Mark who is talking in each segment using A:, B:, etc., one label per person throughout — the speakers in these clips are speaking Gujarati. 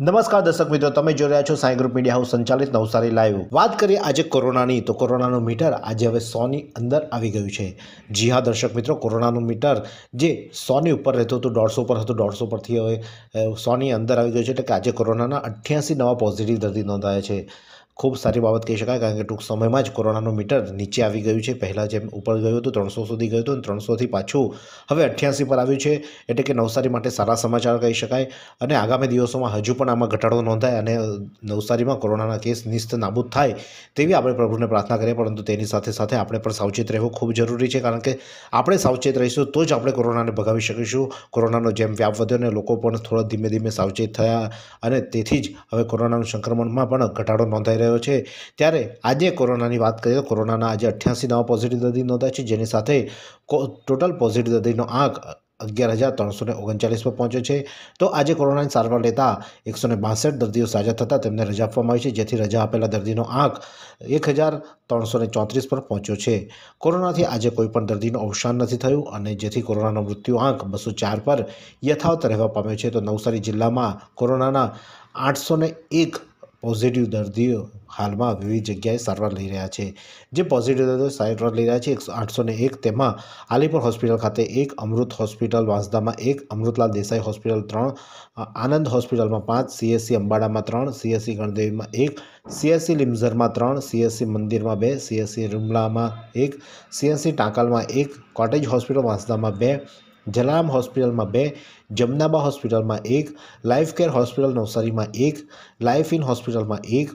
A: નમસ્કાર દર્શક મિત્રો તમે જોઈ રહ્યા છો સાંઈ ગ્રુપ મીડિયા હાઉસ સંચાલિત નવસારી લાઈવ વાત કરીએ આજે કોરોનાની તો કોરોનાનું મીટર આજે હવે સોની અંદર આવી ગયું છે જી હા દર્શક મિત્રો કોરોનાનું મીટર જે સોની ઉપર રહેતું હતું દોઢસો પર હતું દોઢસો પરથી હવે સોની અંદર આવી ગયું છે એટલે કે આજે કોરોનાના અઠ્યાસી નવા પોઝિટિવ દર્દી નોંધાયા છે ખૂબ સારી બાબત કહી શકાય કારણ કે ટૂંક સમયમાં જ કોરોનાનું મીટર નીચે આવી ગયું છે પહેલાં જેમ ઉપર ગયું હતું ત્રણસો સુધી ગયું હતું અને ત્રણસોથી પાછું હવે અઠ્યાસી પર આવ્યું છે એટલે કે નવસારી માટે સારા સમાચાર કહી શકાય અને આગામી દિવસોમાં હજુ પણ આમાં ઘટાડો નોંધાય અને નવસારીમાં કોરોનાના કેસ નિસ્ત નાબૂદ થાય તેવી આપણે પ્રભુને પ્રાર્થના કરીએ પરંતુ તેની સાથે સાથે આપણે પણ સાવચેત રહેવું ખૂબ જરૂરી છે કારણ કે આપણે સાવચેત રહીશું તો જ આપણે કોરોનાને ભગાવી શકીશું કોરોનાનો જેમ વ્યાપ વધ્યો અને લોકો પણ થોડા ધીમે ધીમે સાવચેત થયા અને તેથી જ હવે કોરોનાનું સંક્રમણમાં પણ ઘટાડો નોંધાઈ રહ્યો છે ત્યારે આજે કોરોનાની વાત કરીએ તો કોરોનાના આજે અઠ્યાસી નવા પોઝિટિવ દર્દી નોંધાય છે જેની સાથે ટોટલ પોઝિટિવ દર્દીનો આંક અગિયાર હજાર ત્રણસો ને ઓગણચાલીસ પર પહોંચ્યો છે તો આજે કોરોનાની સારવાર લેતા એકસો ને બાસઠ દર્દીઓ સાજા થતાં તેમને રજા આપવામાં આવી છે જેથી રજા આપેલા દર્દીનો આંક એક હજાર ત્રણસો ને ચોત્રીસ પર પહોંચ્યો છે કોરોનાથી આજે કોઈપણ દર્દીનું અવસાન નથી થયું અને જેથી કોરોનાનો મૃત્યુ આંક બસો ચાર પર યથાવત રહેવા પામ્યો છે તો નવસારી જિલ્લામાં કોરોનાના આઠસો ને એક પોઝિટિવ દર્દીઓ હાલમાં વિવિધ જગ્યાએ સારવાર લઈ રહ્યા છે જે પોઝિટિવ દર્દીઓ સારવાર લઈ રહ્યા છે એકસો આઠસો ને એક તેમાં આલીપુર હોસ્પિટલ ખાતે એક અમૃત હોસ્પિટલ વાંસદામાં એક અમૃતલાલ દેસાઈ હોસ્પિટલ ત્રણ આનંદ હોસ્પિટલમાં પાંચ સીએસસી અંબાડામાં ત્રણ સીએસસી ગણદેવીમાં એક સીએસસી લીમઝરમાં ત્રણ સીએસસી મંદિરમાં બે સીએસસી રૂમલામાં એક સીએસસી ટાંકાલમાં એક કોટેજ હોસ્પિટલ વાંસદામાં બે જલામ હોસ્પિટલમાં બે જમનાબા હોસ્પિટલમાં એક લાઈફ કેર હોસ્પિટલ નવસારીમાં એક લાઈફ ઇન હોસ્પિટલમાં એક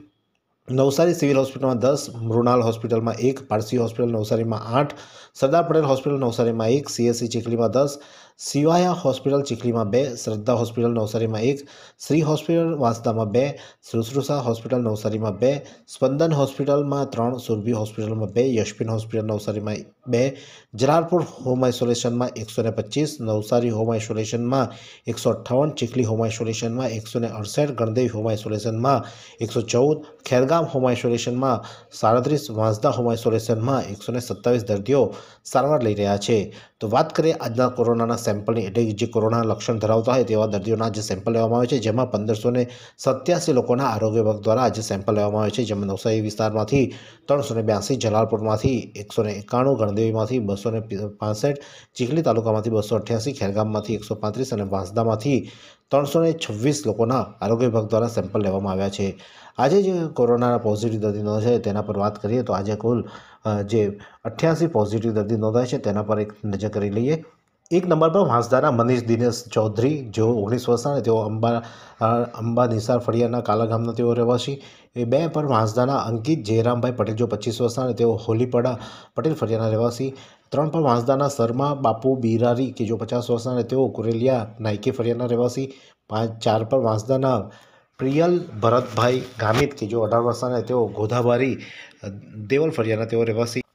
A: નવસારી સિવિલ હોસ્પિટલમાં દસ મૃણાલ હોસ્પિટલમાં એક પારસી હોસ્પિટલ નવસારીમાં આઠ સરદાર પટેલ હોસ્પિટલ નવસારીમાં એક સીએસસી ચીખલીમાં દસ શિવાયા હોસ્પિટલ ચીખલીમાં બે શ્રદ્ધા હોસ્પિટલ નવસારીમાં એક શ્રી હોસ્પિટલ વાંસદામાં બે સુશ્રુષા હોસ્પિટલ નવસારીમાં બે સ્પંદન હોસ્પિટલમાં ત્રણ સુરભી હોસ્પિટલમાં બે યશપિન હોસ્પિટલ નવસારીમાં બે જલાલપુર હોમ આઇસોલેશનમાં એકસો ને નવસારી હોમ આઇસોલેશનમાં એકસો અઠ્ઠાવન ચીખલી હોમ આઇસોલેશનમાં એકસો ને અડસઠ ગણદેવી હોમ આઇસોલેશનમાં એકસો ચૌદ ખેરગામ હોમ આઇસોલેશનમાં સાડત્રીસ વાંસદા હોમ આઇસોલેશનમાં એકસો ને સત્તાવીસ દર્દીઓ સારવાર લઈ રહ્યા છે તો વાત કરીએ આજના કોરોનાના સેમ્પલની એટલે જે કોરોના લક્ષણ ધરાવતા હોય તેવા દર્દીઓના આજે સેમ્પલ લેવામાં આવે છે જેમાં પંદરસો ને સત્યાસી લોકોના આરોગ્ય વિભાગ દ્વારા આજે સેમ્પલ લેવામાં આવે છે જેમાં નવસારી વિસ્તારમાંથી ત્રણસો ને બ્યાસી જલાલપુરમાંથી એકસો ને એકાણું ગણદેવીમાંથી બસો ને પાસઠ ચીખલી તાલુકામાંથી બસો અઠ્યાસી ખેરગામમાંથી એકસો પાંત્રીસ અને વાંસદામાંથી ત્રણસો ને છવ્વીસ લોકોના આરોગ્ય વિભાગ દ્વારા સેમ્પલ લેવામાં આવ્યા છે આજે જે કોરોનાના પોઝિટિવ દર્દી નોંધાય છે તેના પર વાત કરીએ તો આજે કુલ જે અઠ્યાસી પોઝિટિવ દર્દી નોંધાય છે તેના પર એક નજર કરી લઈએ એક નંબર પર વાંસદાના મનીષ દિનેશ ચૌધરી જેઓ ઓગણીસ વર્ષના અને તેઓ અંબા અંબા નિસાર ફળિયાના કાલાગામના તેઓ રહેવાસી એ બે પર વાંસદાના અંકિત જયરામભાઈ પટેલ જેઓ પચીસ વર્ષના અને તેઓ હોલીપડા પટેલ ફળિયાના રહેવાસી ત્રણ પર વાંસદાના શર્મા બાપુ બિરારી કે જેઓ પચાસ વર્ષના અને તેઓ કુરેલિયા નાયકી ફળિયાના રહેવાસી પાંચ ચાર પર વાંસદાના પ્રિયલ ભરતભાઈ ગામિત કે જેઓ અઢાર વર્ષના અને તેઓ ગોધાબારી દેવલ ફળિયાના તેઓ રહેવાસી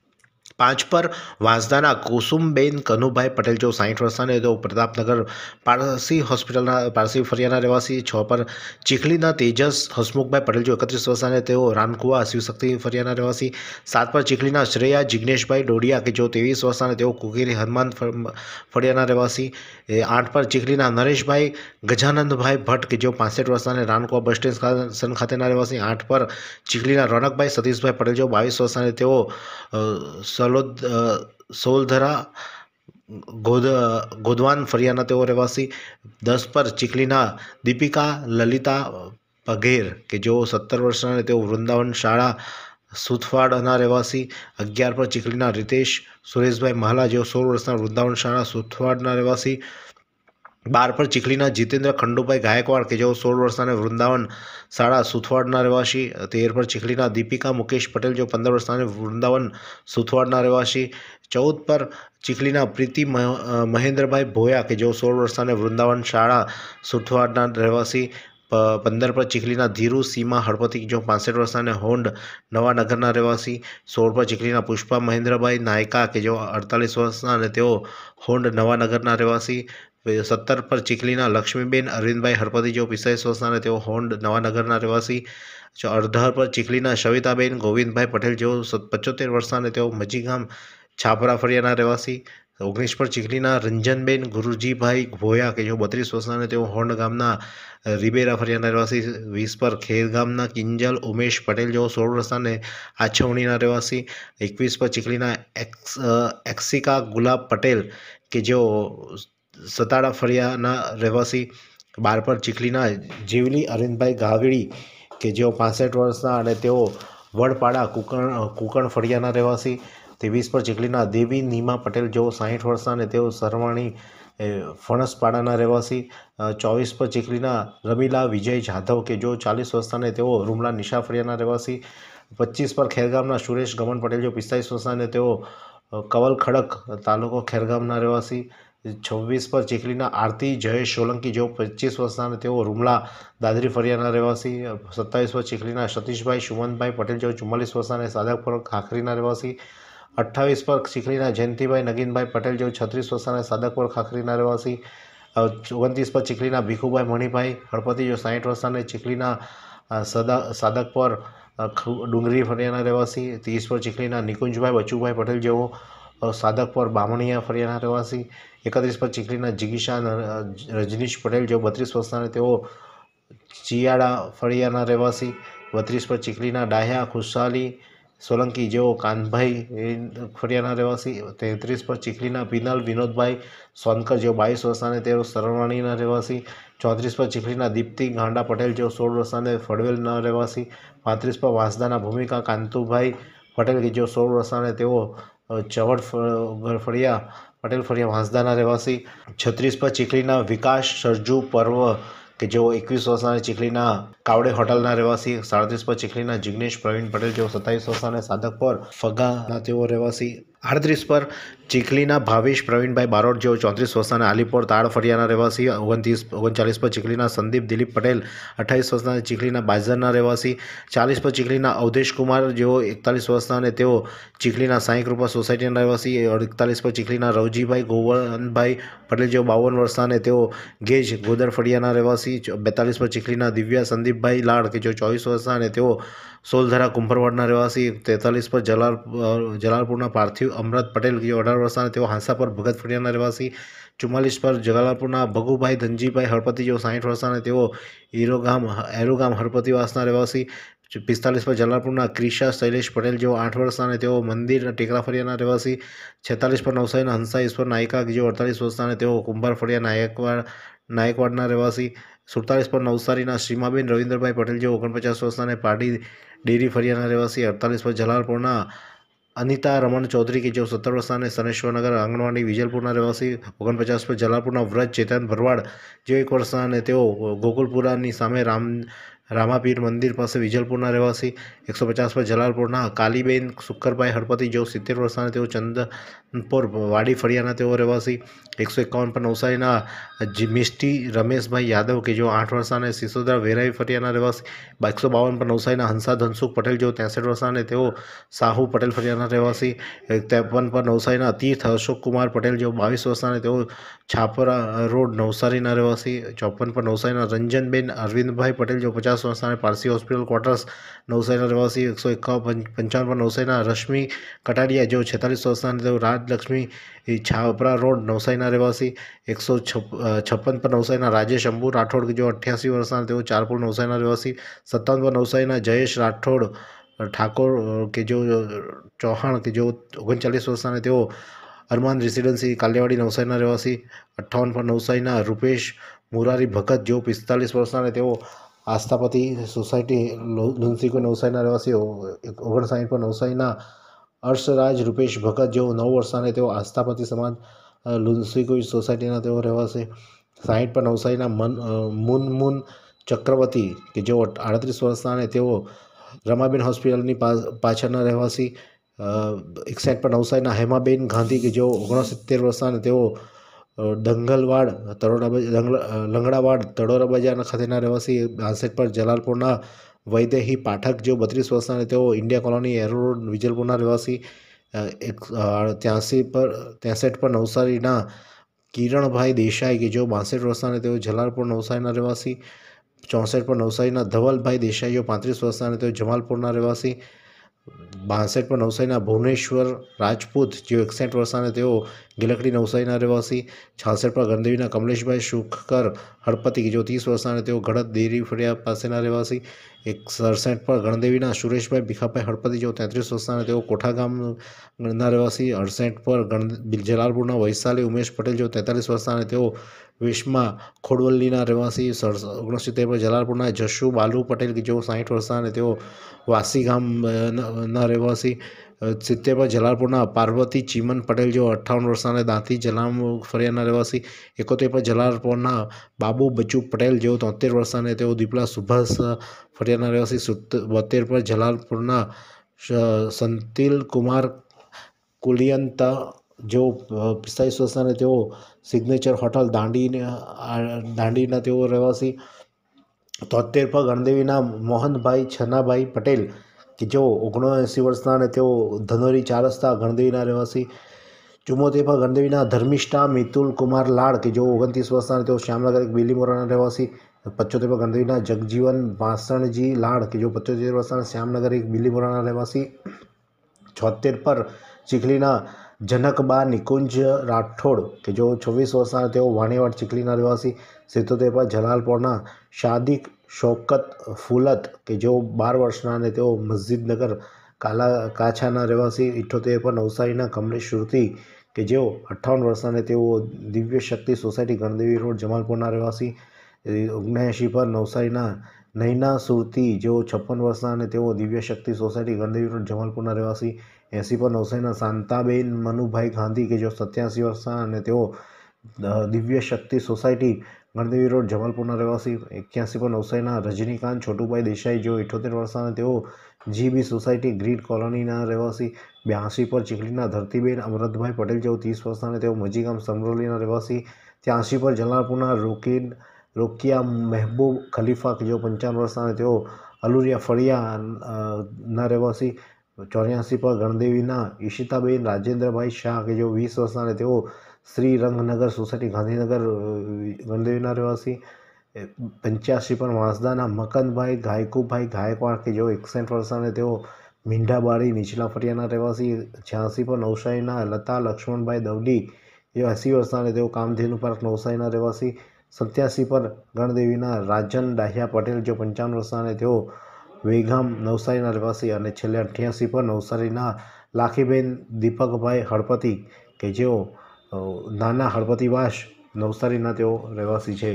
A: પાંચ પર વાંસદાના કુસુમબેન કનુભાઈ પટેલ જો સાહીઠ વર્ષના તેઓ પ્રતાપનગર પારસી હોસ્પિટલના પારસી ફરિયાના રહેવાસી છ પર ચીખલીના તેજસ હસમુખભાઈ પટેલ જો એકત્રીસ વર્ષના તેઓ રાનકુવા શિવશક્તિ ફરિયાના રહેવાસી સાત પર ચીખલીના શ્રેયા જિગ્નેશભાઈ ડોડિયા કે જો ત્રેવીસ વર્ષના તેઓ કુકીરી હનુમાન ફળિયાના રહેવાસી આઠ પર ચીખલીના નરેશભાઈ ગજાનંદભાઈ ભટ્ટ કે જેઓ પાસઠ વર્ષના રાનકુવા બસ સ્ટેશન ખાતેના રહેવાસી આઠ પર ચીખલીના રોનકભાઈ સતીશભાઈ પટેલ જો બાવીસ વર્ષના તેઓ સલ તલોદ સોલધરા ગોધ ગોધવાન ફરિયાના તેઓ રહેવાસી દસ પર ચીખલીના દીપિકા લલિતા પઘેર કે જેઓ સત્તર વર્ષના અને તેઓ વૃંદાવન શાળા સુથવાડના રહેવાસી અગિયાર પર ચીખલીના રિતેશ સુરેશભાઈ મહાલા જેઓ સોળ વર્ષના વૃંદાવન શાળા સુથવાડના રહેવાસી બાર પર ચીખલીના જીતેન્દ્ર ખંડુભાઈ ગાયકવાડ કે જેઓ સોળ વર્ષના વૃંદાવન શાળા સુથવાડના રહેવાસી તેર પર ચીખલીના દીપિકા મુકેશ પટેલ જેઓ પંદર વર્ષના વૃંદાવન સુથવાડના રહેવાસી ચૌદ પર ચીખલીના પ્રીતિ મહેન્દ્રભાઈ ભોયા કે જેઓ સોળ વર્ષના વૃંદાવન શાળા સુથવાડના રહેવાસી પંદર પર ચીખલીના ધીરુ સીમા હળપતિ જો પાસઠ વર્ષના અને હોન્ડ નવાનગરના રહેવાસી સોળ પર ચીખલીના પુષ્પા મહેન્દ્રભાઈ નાયકા કે જેઓ અડતાલીસ વર્ષના અને તેઓ હોન્ડ નવાનગરના રહેવાસી સત્તર પર ચીખલીના લક્ષ્મીબેન અરવિંદભાઈ હરપતિ જેઓ પિસ્તાલીસ વર્ષના તેઓ હોન્ડ નવાનગરના રહેવાસી જો અડધાર પર ચીખલીના સવિતાબેન ગોવિંદભાઈ પટેલ જેઓ પચોતેર વર્ષના અને તેઓ મજીગામ છાપરા ફળિયાના રહેવાસી ઓગણીસ પર ચીખલીના રંજનબેન ગુરુજીભાઈ ભોયા કે જેઓ બત્રીસ વર્ષના તેઓ હોન્ડ ગામના રિબેરા ફરિયાના રહેવાસી વીસ પર ખેર ગામના કિંજલ ઉમેશ પટેલ જેઓ સોળ વર્ષાને આછવણીના રહેવાસી એકવીસ પર ચીખલીના એક્સ એક્સિકા ગુલાબ પટેલ કે જેઓ સતાડા ફળિયાના રહેવાસી બારપર ચીખલીના જીવલી અરવિંદભાઈ ગાવિડી કે જેઓ પાસઠ વર્ષના અને તેઓ વડપાડા કુકણ કુકણ ફળિયાના રહેવાસી તેવીસ પર ચીખલીના દેવી નીમા પટેલ જેઓ સાહીઠ વર્ષના અને તેઓ સરવાણી ફણસપાડાના રહેવાસી ચોવીસ પર ચીખલીના રમીલા વિજય જાધવ કે જો ચાલીસ વર્ષના અને તેઓ રૂમલા નિશા ફળિયાના રહેવાસી પચીસ પર ખેરગામના સુરેશ ગમન પટેલ જેઓ પિસ્તાલીસ વર્ષના અને તેઓ કવલ ખડક તાલુકો ખેરગામના રહેવાસી છવ્વીસ પર ચીખલીના આરતી જયેશ સોલંકી જેઓ પચીસ વર્ષના અને તેઓ રૂમલા દાદરી ફરિયાના રહેવાસી સત્તાવીસ પર ચીખલીના સતીશભાઈ સુમંતભાઈ પટેલ જેઓ ચુમ્માલીસ વર્ષના અને સાદકપુર ખાખરીના રહેવાસી અઠ્ઠાવીસ પર ચીખલીના જયંતિભાઈ નગીનભાઈ પટેલ જેઓ છત્રીસ વર્ષના અને સાદકપુર ખાખરીના રહેવાસી ઓગણત્રીસ પર ચીખલીના ભીખુભાઈ મણિભાઈ હળપતિ જેઓ સાહીઠ વર્ષના અને ચીખલીના સદા સાદક પર ડુંગરી ફરિયાના રહેવાસી ત્રીસ પર ચીખલીના નિકુંજભાઈ બચુભાઈ પટેલ જેઓ સાદક પર બામણીયા ફરિયાના રહેવાસી એકત્રીસ પર ચીખલીના જિગીશા રજનીશ પટેલ જેઓ બત્રીસ વર્ષના તેઓ ચિયાળા ફળિયાના રહેવાસી બત્રીસ પર ચીખલીના ડાહ્યા ખુશાલી સોલંકી જેઓ કાનભાઈ ફળિયાના રહેવાસી તેત્રીસ પર ચીખલીના પિનલ વિનોદભાઈ સોનકર જેઓ બાવીસ વર્ષના તેઓ સરવાણીના રહેવાસી ચોત્રીસ પર ચીખલીના દીપ્તિ ગાંડા પટેલ જેઓ સોળ વર્ષના ફળવેલના રહેવાસી પાંત્રીસ પર વાંસદાના ભૂમિકા કાંતુભાઈ પટેલ કે જેઓ સોળ વર્ષાને તેઓ ચવડ ફળિયા પટેલ ફળિયા વાંસદાના રહેવાસી છત્રીસ પર ચીખલીના વિકાસ સરજુ પર્વ કે જેઓ એકવીસ વર્ષના ચીખલીના કાવડે હોટલના રહેવાસી સાડત્રીસ પર ચીખલીના જિગ્નેશ પ્રવીણ પટેલ જેઓ સત્તાવીસ વર્ષના સાધક પર ફગાના તેઓ રહેવાસી આડત્રીસ પર ચીખલીના ભાવેશ પ્રવીણભાઈ બારોટ જેઓ ચોત્રીસ વર્ષના આલીપોર તાળ ફરિયાના રહેવાસી ઓગણત્રીસ ઓગણચાલીસ પર ચીખલીના સંદીપ દિલીપ પટેલ અઠ્ઠાવીસ વર્ષના ચીખલીના બાજરના રહેવાસી ચાલીસ પર ચીખલીના અવધેશકુમાર જેઓ એકતાલીસ વર્ષના અને તેઓ ચીખલીના સાંઈકૃપા સોસાયટીના રહેવાસી એકતાલીસ પર ચીખલીના રવજીભાઈ ગોવર્ધનભાઈ પટેલ જેઓ બાવન વર્ષના અને તેઓ ગેજ ગોદર ફળિયાના રહેવાસી બેતાલીસ પર ચીખલીના દિવ્યા સંદીપભાઈ લાડ કે જેઓ ચોવીસ વર્ષના અને તેઓ સોલધરા કુંભરવાડના રહેવાસી તેતાલીસ પર જલાલ જલાલપુરના પાર્થિવ અમરત પટેલ જે અઢાર વર્ષના તેઓ હાંસા પર ભગત ફળિયાના રહેવાસી ચુમ્માલીસ પર જગાલાપુરના ભગુભાઈ ધનજીભાઈ હળપતિ જેઓ સાહીઠ વર્ષના તેઓ હીરોગામ એરોગામ હળપતિવાસના રહેવાસી પિસ્તાલીસ પર જલાલપુરના ક્રિશા શૈલેષ પટેલ જેઓ આઠ વર્ષના અને તેઓ મંદિરના ટેકરા ફળિયાના રહેવાસી છેતાલીસ પર નવસારીના હંસા ઈશ્વર નાયકા જેઓ અડતાલીસ વર્ષના અને તેઓ કુંભાર ફળિયા નાયકવાડ નાયકવાડના રહેવાસી સુડતાલીસ પર નવસારીના શ્રીમાબેન રવિન્દ્રભાઈ પટેલ જેઓ ઓગણપચાસ વર્ષના અને પાટી ડેરી ફળિયાના રહેવાસી અડતાલીસ પર જલાલપુરના અનિતા રમણ ચૌધરી કે જેઓ સત્તર વર્ષના સનેશ્વરનગર આંગણવાડી વિજલપુરના રહેવાસી ઓગણપચાસ પર જલાલપુરના વ્રજ ચેતન ભરવાડ જેઓ એક વર્ષના અને તેઓ ગોકુલપુરાની સામે રામ રામાપીર મંદિર પાસે વિજલપુરના રહેવાસી એકસો પચાસ પર જલાલપુરના કાલીબેન સુક્કરભાઈ હળપતિ જેઓ સિત્તેર વર્ષના તેઓ ચંદનપુર વાડી ફળિયાના તેઓ રહેવાસી એકસો એકાવન પર નવસારીના મિસ્ટી રમેશભાઈ યાદવ કે જેઓ આઠ વર્ષના અને સિસોદરા વેરાઈ ફળિયાના રહેવાસી એકસો બાવન પર નવસારીના હંસા ધનસુખ પટેલ જેઓ ત્રેસઠ વર્ષના અને તેઓ સાહુ પટેલ ફળિયાના રહેવાસી ત્રેપન પર નવસારીના તીર્થ અશોકકુમાર પટેલ જેઓ બાવીસ વર્ષના અને તેઓ છાપરા રોડ નવસારીના રહેવાસી ચોપન પર નવસારીના રંજનબેન અરવિંદભાઈ પટેલ જેઓ પચાસ પચાસ વર્ષના પારસી હોસ્પિટલ ક્વાર્ટર્સ નવસારીના રહેવાસી એકસો એકાવન પંચાવન નવસારીના રશ્મિ કટાડિયા જેઓ છેતાલીસ વર્ષના અને તેઓ રાજલક્ષ્મી છાપરા રોડ નવસારીના રહેવાસી એકસો છપ્પન પર નવસારીના રાજેશ અંબુ રાઠોડ કે જેઓ અઠ્યાસી વર્ષના તેઓ ચારપુર નવસારીના રહેવાસી સત્તાવન પર નવસારીના જયેશ રાઠોડ ઠાકોર કે જેઓ ચૌહાણ કે જેઓ ઓગણચાલીસ વર્ષના તેઓ અરમાન રેસિડેન્સી કાલિયાવાડી નવસારીના રહેવાસી અઠ્ઠાવન પર નવસારીના રૂપેશ મુરારી ભગત જેઓ પિસ્તાલીસ વર્ષના અને તેઓ આસ્થાપતિ સોસાયટી લુન્સીકો નવસારીના રહેવાસીઓ ઓગણસાઠ પર નવસારીના અર્ષરાજ રૂપેશ ભગત જેઓ નવ વર્ષના તેઓ આસ્થાપતિ સમાજ લુન્સીકો સોસાયટીના તેઓ રહેવાસી સાહીઠ પર નવસારીના મન મુનમુન ચક્રવર્તી કે જેઓ આડત્રીસ વર્ષના અને તેઓ રમાબેન હોસ્પિટલની પાછળના રહેવાસી એક એકસાઠ પર નવસારીના હેમાબેન ગાંધી કે જેઓ ઓગણસિત્તેર વર્ષના અને તેઓ દંગલવાડ તરોડા લંગડાવાડ તરોડા બજાર ખાતેના રહેવાસી હાંસેટ પર જલાલપુરના વૈદેહી પાઠક જેઓ બત્રીસ વર્ષના તેઓ ઇન્ડિયા કોલોની એરો રોડ વિજલપુરના રહેવાસી એક ત્યાંસી પર ત્યાંસઠ પર નવસારીના કિરણભાઈ દેસાઈ કે જેઓ બાસઠ વર્ષના તેઓ જલાલપુર નવસારીના રહેવાસી ચોસઠ પર નવસારીના ધવલભાઈ દેસાઈ જેઓ પાંત્રીસ વર્ષના તેઓ જમાલપુરના રહેવાસી બાસઠ પર નવસારીના ભુવનેશ્વર રાજપૂત જેઓ એકસઠ વર્ષના તેઓ ગિલકડી નવસારીના રહેવાસી છાસેડપા ગણદેવીના કમલેશભાઈ શુખકર હળપતિ જો ત્રીસ વર્ષના તેઓ ગઢત દેરી ફળિયા પાસેના રહેવાસી એક સડસઠ પર ગણદેવીના સુરેશભાઈ ભીખાભાઈ હળપતિ જેઓ તેત્રીસ વર્ષના તેઓ કોઠા ગામના રહેવાસી અડસઠ પર ગણ જલાલપુરના વૈશાલી ઉમેશ પટેલ જેઓ તેતાલીસ વર્ષના તેઓ વિશ્વમાં ખોડવલ્લીના રહેવાસી ઓગણસિત્તેર પર જલાલપુરના જશુ બાલુ પટેલ જેઓ સાહીઠ વર્ષના તેઓ વાસી ગામના રહેવાસી સિત્તેરમાં જલારપુરના પાર્વતી ચીમન પટેલ જેઓ અઠ્ઠાવન વર્ષના દાંતી જલામ ફરિયાના રહેવાસી એકોતેરમાં જલારપુરના બાબુ બચુ પટેલ જેઓ તોતેર વર્ષના તેઓ દીપલા સુભાષ ફરિયાના રહેવાસી બોતેર પર જલારપુરના સંતિલ કુમાર કુલિયંતા જેઓ પિસ્તાલીસ વર્ષના તેઓ સિગ્નેચર હોટલ દાંડીને દાંડીના તેઓ રહેવાસી તોતેર પર ગણદેવીના મોહનભાઈ છનાભાઈ પટેલ કે જેઓ ઓગણએંસી વર્ષના અને તેઓ ધનોરી ચાર રસ્તા ગણદેવીના રહેવાસી ચુમ્મોતેરમા ગણદેવીના ધર્મિષ્ઠા મિતુલ કુમાર લાડ કે જેઓ ઓગણત્રીસ વર્ષના અને તેઓ શ્યામનગર બેલીમોરાના રહેવાસી પચોતેરમા ગણદેવીના જગજીવન વાસણજી લાડ કે જેઓ પચોતેર વર્ષના શ્યામનગર એક બિલીમોરાના રહેવાસી છોતેર પર ચીખલીના જનકબા નિકુંજ રાઠોડ કે જો છવ્વીસ વર્ષના તેઓ વાણીવાડ ચીખલીના રહેવાસી સિત્તોતેર પર જલાલપોરના શાદિક શોકત ફુલત કે જેઓ બાર વર્ષના અને તેઓ મસ્જિદનગર કાલા કાછાના રહેવાસી ઇઠ્ઠોતેર પર નવસારીના કમલેશ શ્રુતિ કે જેઓ અઠ્ઠાવન વર્ષના અને તેઓ દિવ્ય શક્તિ સોસાયટી ગણદેવી રોડ જમાલપુરના રહેવાસી ઓગણએંશી પર નવસારીના નૈના સુરતી જેઓ છપ્પન વર્ષના અને તેઓ દિવ્ય શક્તિ સોસાયટી ગણદેવી રોડ જમાલપુરના રહેવાસી એંસી પર નવસારીના શાંતાબેન મનુભાઈ ગાંધી કે જેઓ સત્યાસી વર્ષના અને તેઓ દિવ્ય શક્તિ સોસાયટી ગણદેવી રોડ જમાલપુરના રહેવાસી એક્યાસી પર નવસારીના રજનીકાંત છોટુભાઈ દેસાઈ જેઓ ઇઠોતેર વર્ષના તેઓ જીબી સોસાયટી ગ્રીડ કોલોનીના રહેવાસી બ્યાસી પર ચીખલીના ધરતીબેન અમૃતભાઈ પટેલ જેઓ ત્રીસ વર્ષના તેઓ મજીગામ સમરોલીના રહેવાસી ત્યાંસી પર જલાલપુરના રોકીન રોકિયા મહેબૂબ ખલીફા કે જેઓ પંચાવન વર્ષના તેઓ અલુરિયા ફળિયાના રહેવાસી તો ચોર્યાસી પર ગણદેવીના ઈશિતાબેન રાજેન્દ્રભાઈ શાહ કે જેઓ વીસ વર્ષના અને તેઓ શ્રી રંગનગર સોસાયટી ગાંધીનગર ગણદેવીના રહેવાસી પંચ્યાસી પર વાંસદાના મકનભાઈ ગાયકુભાઈ ગાયકવાડ કે જેઓ એકસઠ વર્ષના અને તેઓ મીંઢાબારી નીચલા ફળિયાના રહેવાસી છ્યાસી પર નવસારીના લતા લક્ષ્મણભાઈ દવડી જેઓ એંસી વર્ષના અને તેઓ કામધેનુ પાર્ક નવસારીના રહેવાસી સત્યાસી પર ગણદેવીના રાજન ડાહિયા પટેલ જેઓ પંચાવન વર્ષના અને તેઓ વેગમ નવસારીના રહેવાસી અને છેલ્લે અઠ્યાસી પર નવસારીના લાખીબેન દીપકભાઈ હળપતિ કે જેઓ નાના હળપતિવાસ નવસારીના તેઓ રહેવાસી છે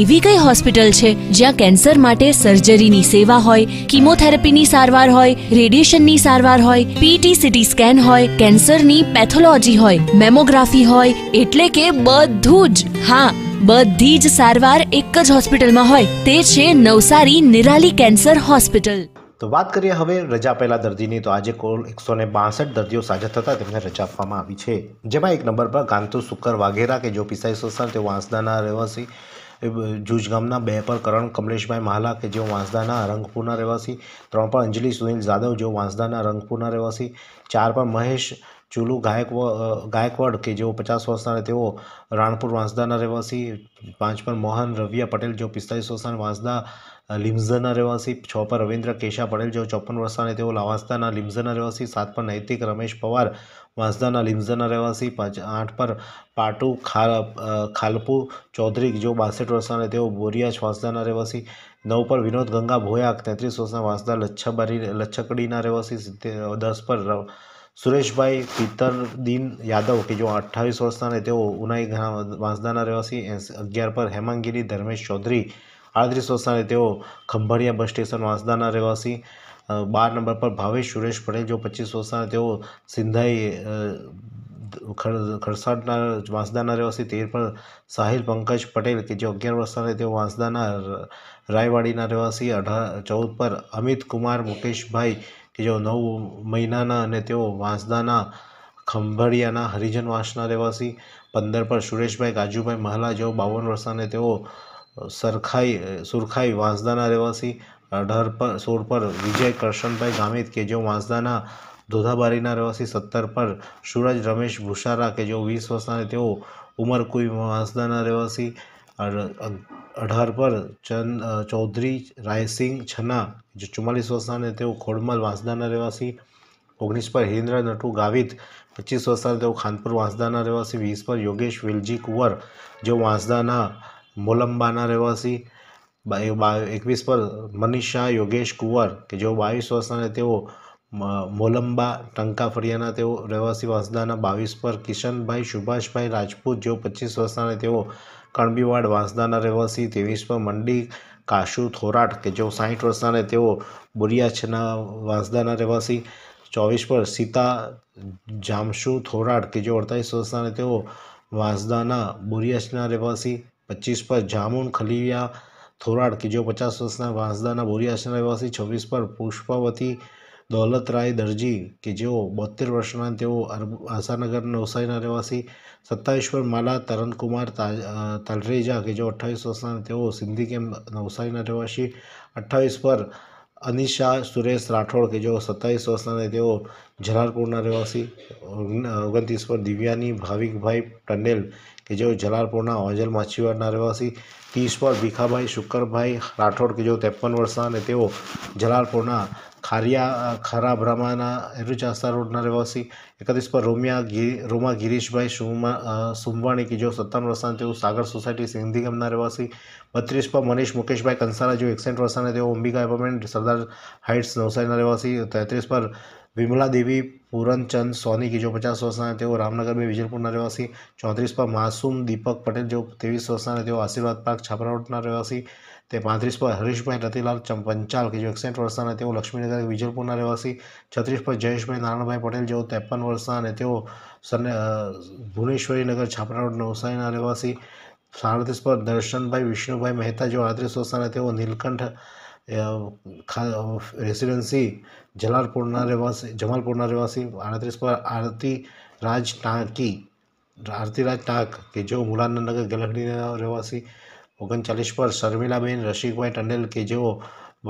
A: એવી કઈ હોસ્પિટલ છે જ્યાં કેન્સર માટે સર્જરીની સેવા હોય કિમોથેરાપીની સારવાર હોય રેડિયેશનની સારવાર હોય પીટી સીટી સ્કેન હોય કેન્સરની પેથોલોજી હોય મેમોગ્રાફી હોય એટલે કે બધું જ હા બધી જ સારવાર એક જ હોસ્પિટલમાં હોય તે છે નવસારી નિરાલી કેન્સર હોસ્પિટલ તો વાત કરીએ હવે રજા પહેલાં દર્દીની તો આજે કુલ એકસો ને બાસઠ દર્દીઓ સાજા થતાં તેમને રજા આપવામાં આવી છે જેમાં એક નંબર પર કાંતુ સુકર વાઘેરા કે જો પિસાઈ સોસર તેઓ વાંસદાના રહેવાસી જૂજ ગામના બે પર કરણ કમલેશભાઈ મહાલા કે જેઓ વાંસદાના રંગપુરના રહેવાસી ત્રણ પર અંજલિ સુનિલ જાદવ જેઓ વાંસદાના રંગપુરના રહેવાસી ચાર પર મહેશ ચુલુ ગાયક ગાયકવાડ કે જેઓ પચાસ વર્ષના તેઓ રાણપુર વાંસદાના રહેવાસી પાંચ પર મોહન રવિયા પટેલ જેઓ પિસ્તાલીસ વર્ષના વાંસદા લિમ્ઝના રહેવાસી છ પર રવિન્દ્ર કેશા પટેલ જેઓ ચોપન વર્ષના તેઓ વાંસદાના લિમ્ઝના રહેવાસી સાત પર નૈતિક રમેશ પવાર વાંસદાના લિમ્ઝના રહેવાસી પાંચ આઠ પર પાટુ ખાલપુ ચૌધરી જેઓ બાસઠ વર્ષના અને તેઓ બોરિયાજ વાંસદાના રહેવાસી નવ પર વિનોદ ગંગા ભોયા તેત્રીસ વર્ષના વાંસદા લચ્છાબારી લચ્છકડીના રહેવાસી દસ પર સુરેશભાઈ પિતરદીન યાદવ કે જો અઠ્ઠાવીસ વર્ષના અને તેઓ ઉનાઈ વાંસદાના રહેવાસી અગિયાર પર હેમાંગીરી ધર્મેશ ચૌધરી આડત્રીસ વર્ષના અને તેઓ ખંભાળિયા બસ સ્ટેશન વાંસદાના રહેવાસી બાર નંબર પર ભાવેશ સુરેશ પટેલ જો પચીસ વર્ષના તેઓ સિંધાઈ ખરસાડના વાંસદાના રહેવાસી તેર પર સાહિલ પંકજ પટેલ કે જે અગિયાર વર્ષના અને તેઓ વાંસદાના રાયવાડીના રહેવાસી અઢાર ચૌદ પર અમિત કુમાર મુકેશભાઈ કે જેઓ નવ મહિનાના અને તેઓ વાંસદાના ખંભાળિયાના હરિજન વાંસના રહેવાસી પંદર પર સુરેશભાઈ કાજુભાઈ મહાલા જેઓ બાવન વર્ષાને તેઓ સરખાઈ સુરખાઈ વાંસદાના રહેવાસી અઢાર પર સોળ પર વિજય કરશનભાઈ ગામિત કે જેઓ વાંસદાના ધોધાબારીના રહેવાસી સત્તર પર સુરજ રમેશ ભૂષારા કે જેઓ વીસ વર્ષના તેઓ ઉમરકુઈ વાંસદાના રહેવાસી અઢાર પર ચંદ ચૌધરી રાયસિંહ છના જે ચુમ્માલીસ વર્ષના અને તેઓ ખોડમલ વાંસદાના રહેવાસી ઓગણીસ પર હિરેન્દ્ર નટુ ગાવિત પચીસ વર્ષના તેઓ ખાનપુર વાંસદાના રહેવાસી વીસ પર યોગેશ વિલજી કુંવર જેઓ વાંસદાના મોલંબાના રહેવાસી એકવીસ પર મનીષ શાહ યોગેશ કુંવર કે જેઓ બાવીસ વર્ષના તેઓ મોલંબા ટંકા ફળિયાના તેઓ રહેવાસી વાંસદાના બાવીસ પર કિશનભાઈ સુભાષભાઈ રાજપૂત જેઓ પચીસ વર્ષના તેઓ कणबीवाड वंसदा रहवासी तेवीस तेवीसम मंडी काशु थोराट के जो साइठ वर्षा ने बुरियाछना वंसदा रहवासी चौबीस पर सीता जामशू थोराट के जो अड़तालीस वर्षा ने वंसदा बुरियाछना रहवासी पच्चीस पर जामुन खलीविया थोराट के जो पचास वर्षना वंसदा बुरियाछना रहवासी छवीस पर पुष्पावती દોલતરાય દરજી કે જેઓ બોતેર વર્ષના તેઓ આશાનગર નવસારીના રહેવાસી સત્તાવીશ્વર માલા તરણકુમાર તલરેજા કે જેઓ અઠ્ઠાવીસ વર્ષના તેઓ સિંધી કેમ નવસારીના રહેવાસી અઠ્ઠાવીસ પર અનિશા સુરેશ રાઠોડ કે જેઓ સત્તાવીસ વર્ષના તેઓ જલાલપુરના રહેવાસી ઓગણત્રીસ પર દિવ્યાની ભાવિકભાઈ ટંડેલ કે જેઓ જલાલપુરના ઓજલ માછીવાડના રહેવાસી ત્રીસ પર ભીખાભાઈ શુકરભાઈ રાઠોડ કે જેઓ ત્રેપન વર્ષના અને તેઓ જલાલપુરના ખારિયા ખારા ભ્રમાના એરુજ આસ્થા રોડના રહેવાસી એકત્રીસ પર રોમિયા ગી રોમા ગિરીશભાઈ સુમા સુમવાણી કે જેઓ સત્તાવન વર્ષના તેઓ સાગર સોસાયટી સિંધી ગામના રહેવાસી બત્રીસ પર મનીષ મુકેશભાઈ કંસારા જેઓ એકસઠ વર્ષના તેઓ અંબિકા એપાર્ટમેન્ટ સરદાર હાઇટ્સ નવસારીના રહેવાસી તેત્રીસ પર વિમલા દેવી પૂરનચંદ સોની કે જેઓ પચાસ વર્ષના તેઓ રામનગર બે વિજયપુરના રહેવાસી ચોત્રીસ પર માસુમ દીપક પટેલ જેઓ ત્રેવીસ વર્ષના તેઓ આશીર્વાદ પાર્ક છાપરા રોડના રહેવાસી તે પાંત્રીસ પર હરીશભાઈ રતિલાલ પંચાલ કે જેઓ એકસઠ વર્ષના તેઓ લક્ષ્મીનગર વિજયપુરના રહેવાસી છત્રીસ પર જયેશભાઈ નારાયણભાઈ પટેલ જેઓ ત્રેપન વર્ષના અને તેઓ સને ભુવનેશ્વરી નગર છાપરા રોડ નવસારીના રહેવાસી સાડત્રીસ પર દર્શનભાઈ વિષ્ણુભાઈ મહેતા જેઓ આડત્રીસ વર્ષના તેઓ નીલકંઠ રેસિડેન્સી જલાલપુરના રહેવાસી જમાલપુરના રહેવાસી આડત્રીસ પર આરતી રાજ ટાંકી આરતી રાજ ટાંક કે જેઓ મુલાનનગર ગેલકડીના રહેવાસી ઓગણચાલીસ પર શર્મિલાબેન રસિકભાઈ ટંડેલ કે જેઓ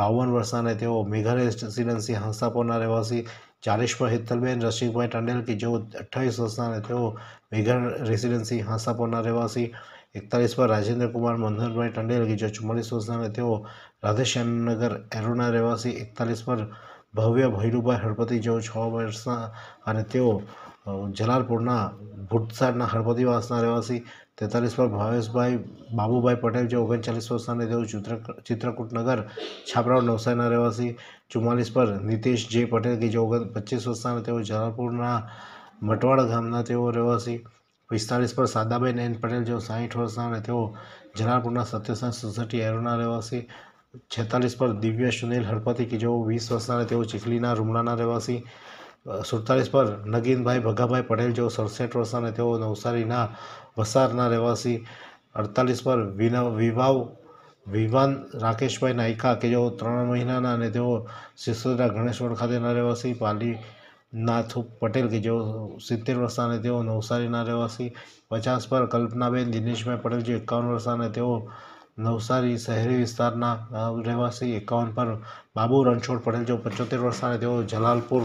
A: બાવન વર્ષના તેઓ મેઘાલય રેસિડેન્સી હંસાપોરના રહેવાસી ચાલીસ પર હેતલબેન રસિકભાઈ ટંડેલ કે જેઓ અઠ્ઠાવીસ વર્ષના તેઓ મેઘાલય રેસિડેન્સી હંસાપોરના રહેવાસી એકતાલીસ પર રાજેન્દ્રકુમાર મનોહરભાઈ ટંડેલ કે જે ચુમ્માલીસ વર્ષના અને તેઓ રાધેશ્યામનગર એરોના રહેવાસી એકતાલીસ પર ભવ્ય ભૈરુભાઈ હળપતિ જેઓ છ વર્ષના અને તેઓ જલાલપુરના ભૂટસાડના હળપતિવાસના રહેવાસી તેતાલીસ પર ભાવેશભાઈ બાબુભાઈ પટેલ જે ઓગણચાલીસ વર્ષના તેઓ ચિત્ર ચિત્રકૂટનગર છાપરાવ નવસારીના રહેવાસી ચુમ્માલીસ પર નીતિશ જે પટેલ કે જે ઓગણ પચીસ વર્ષના તેઓ જલાલપુરના મટવાડા ગામના તેઓ રહેવાસી પિસ્તાલીસ પર સાદાબેન એન પટેલ જેઓ સાહીઠ વર્ષના અને તેઓ જલાલપુરના સત્યસાઈ સોસાયટી એરોના રહેવાસી છેતાલીસ પર દિવ્ય સુનિલ હડપતિ કે જેઓ વીસ વર્ષના તેઓ ચીખલીના રૂમડાના રહેવાસી સુડતાલીસ પર નગીનભાઈ ભગાભાઈ પટેલ જેઓ સડસઠ વર્ષના અને તેઓ નવસારીના વસારના રહેવાસી અડતાલીસ પર વિનવ વિવાવ વિવાન રાકેશભાઈ નાયકા કે જેઓ ત્રણ મહિનાના અને તેઓ સિસોદરા ગણેશવડ ખાતેના રહેવાસી પાલી નાથુ પટેલ કે જેઓ સિત્તેર વર્ષના અને તેઓ નવસારીના રહેવાસી પચાસ પર કલ્પનાબેન દિનેશભાઈ પટેલ જે એકાવન વર્ષના અને તેઓ નવસારી શહેરી વિસ્તારના રહેવાસી એકાવન પર બાબુ રણછોડ પટેલ જેઓ પંચોતેર વર્ષના અને તેઓ જલાલપુર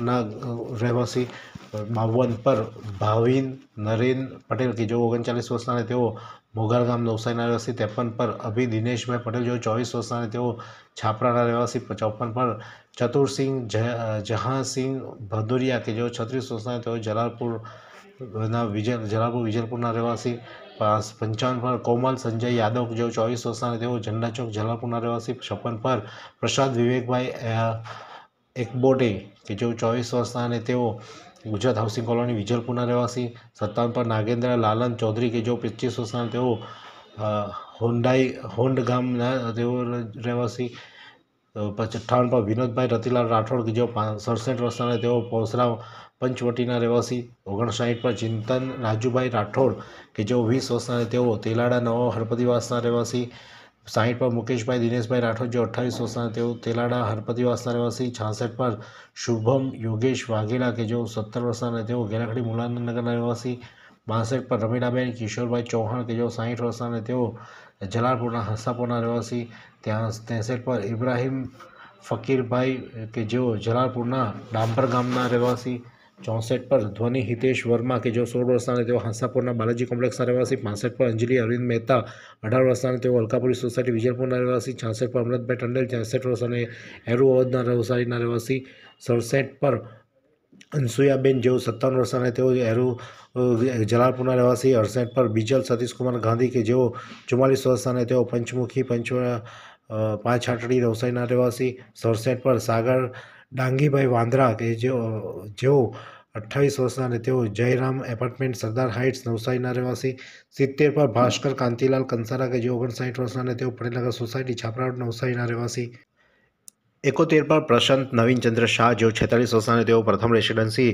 A: अपना રહેવાસી માવવન પર ભાવિન નરેન પટેલ કે જેઓ ઓગણચાલીસ વર્ષના અને તેઓ મોઘાર ગામ નવસારીના રહેવાસી ત્રેપન પર અભિ દિનેશભાઈ પટેલ જેઓ ચોવીસ વર્ષના અને તેઓ છાપરાના રહેવાસી ચોપન પર ચતુરસિંહ જહાંસિંહ ભદુરિયા કે જેઓ છત્રીસ વર્ષના તેઓ જલાલપુરના વિજય જલાલપુર વિજયપુરના રહેવાસી પંચાવન પર કોમલ સંજય યાદવ જેઓ ચોવીસ વર્ષના તેઓ ઝંડા ચોક જલાલપુરના રહેવાસી છપ્પન પર પ્રસાદ વિવેકભાઈ એકબોટે કે જેઓ ચોવીસ વર્ષના અને તેઓ ગુજરાત હાઉસિંગ કોલોની વિજલપુરના રહેવાસી સત્તાવન પર નાગેન્દ્ર લાલન ચૌધરી કે જેઓ પચીસ વર્ષના તેઓ હોન્ડાઈ હોન્ડ ગામના તેઓ રહેવાસી અઠ્ઠાવન પર વિનોદભાઈ રતિલાલ રાઠોડ કે જેઓ સડસઠ વર્ષના તેઓ પોસરા પંચવટીના રહેવાસી ઓગણસાઠ પર ચિંતન રાજુભાઈ રાઠોડ કે જેઓ વીસ વર્ષના તેઓ તેલાડા નવો હરપતિવાસના રહેવાસી સાહીઠ પર મુકેશભાઈ દિનેશભાઈ રાઠોડ જે અઠ્ઠાવીસ વર્ષના તેઓ તેલાડા હરપતિવાસના રહેવાસી છાસઠ પર શુભમ યોગેશ વાઘેલા કે જેઓ સત્તર વર્ષના અને તેઓ ગેલાખડી મુલાનનગરના રહેવાસી બાસઠ પર રમીલાબેન કિશોરભાઈ ચૌહાણ કે જેઓ સાહીઠ વર્ષના અને તેઓ જલાલપુરના હસાપુરના રહેવાસી ત્યાં ત્રેસઠ પર ઇબ્રાહિમ ફકીરભાઈ કે જેઓ જલાલપુરના ડાંભર ગામના રહેવાસી ચોસઠ પર ધ્વનિ હિતેશ વર્મા કે જેઓ સોળ વર્ષના તેઓ હાંસાપુરના બાલાજી કોમ્પ્લેક્સના રહેવાસી પાસઠ પર અંજલિ અરવિંદ મહેતા અઢાર વર્ષના તેઓ અલકાપુરી સોસાયટી વિજયપુરના રહેવાસી છાસઠ પર અમૃતભાઈ ટંડેલ છાસઠ વર્ષ અને એરુ અવધના રહેવાસીના રહેવાસી સડસઠ પર અનસુયાબેન જેઓ સત્તાવન વર્ષના તેઓ એરુ જલાલપુરના રહેવાસી અડસઠ પર બીજલ સતીશકુમાર ગાંધી કે જેઓ ચુમ્માલીસ વર્ષના તેઓ પંચમુખી પંચ પાંચ હાટડી નવસારીના રહેવાસી સડસઠ પર સાગર ડાંગીભાઈ વાંદરા કે જેઓ જેઓ અઠ્ઠાવીસ વર્ષના અને તેઓ જયરામ એપાર્ટમેન્ટ સરદાર હાઇટ્સ નવસારીના રહેવાસી સિત્તેર પર ભાસ્કર કાંતિલાલ કંસારા કે જે ઓગણસાઠ વર્ષના અને તેઓ પટેલનગર સોસાયટી છાપરા નવસારીના રહેવાસી એકોતેર પર પ્રશાંત નવીનચંદ્ર શાહ જેઓ છેતાલીસ વર્ષના તેઓ પ્રથમ રેસિડેન્સી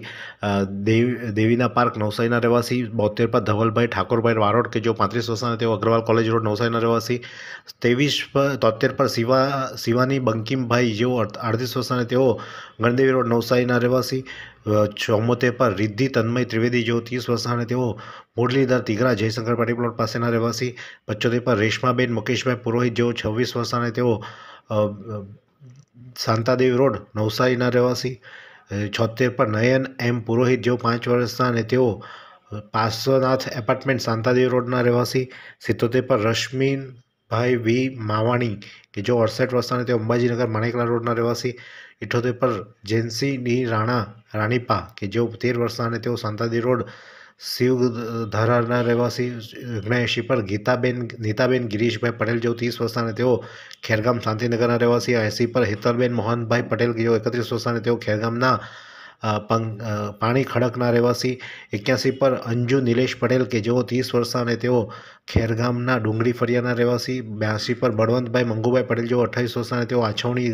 A: દેવીના પાર્ક નવસારીના રહેવાસી બોતેર પર ધવલભાઈ ઠાકોરભાઈ વારોડ કે જેઓ પાંત્રીસ વર્ષના તેઓ અગ્રવાલ કોલેજ રોડ નવસારીના રહેવાસી ત્રેવીસ પર તોતેર પર શિવા શિવાની બંકિમભાઈ જેઓ અડત્રીસ વર્ષના તેઓ ગણદેવી રોડ નવસારીના રહેવાસી ચોમોતેર પર રિદ્ધિ તન્મય ત્રિવેદી જેઓ ત્રીસ વર્ષના તેઓ મુરલીધર તિગરા જયશંકર પાટી પ્લોટ પાસેના રહેવાસી પચોતેર પર રેશમાબેન મુકેશભાઈ પુરોહિત જેઓ છવ્વીસ વર્ષના તેઓ શાંતાદેવી રોડ નવસારીના રહેવાસી છોતેર પર નયન એમ પુરોહિત જેઓ પાંચ વર્ષના અને તેઓ પાર્શ્વનાથ એપાર્ટમેન્ટ શાંતાદેવી રોડના રહેવાસી સિત્તોતેર પર રશ્મિન વી માવાણી કે જો અડસઠ વર્ષના તેઓ અંબાજીનગર માણેકલા રોડના રહેવાસી ઇઠોતેર પર જેન્સી ડી રાણા રાણીપા કે જેઓ તેર વર્ષના અને તેઓ શાંતાદેવ રોડ ધરાના રહેવાસી ગણેશી પર ગીતાબેન નીતાબેન ગિરીશભાઈ પટેલ જેઓ ત્રીસ વર્ષના અને તેઓ ખેરગામ શાંતિનગરના રહેવાસી એસી પર હેતલબેન મોહનભાઈ પટેલ જેઓ એકત્રીસ વર્ષના અને તેઓ ખેરગામના પાણી ખડકના રહેવાસી એક્યાસી પર અંજુ નિલેશ પટેલ કે જેઓ ત્રીસ વર્ષના અને તેઓ ખેરગામના ડુંગળી ફરિયાના રહેવાસી બ્યાસી પર બળવંતભાઈ મંગુભાઈ પટેલ જેઓ અઠ્ઠાવીસ વર્ષના અને તેઓ આછવણી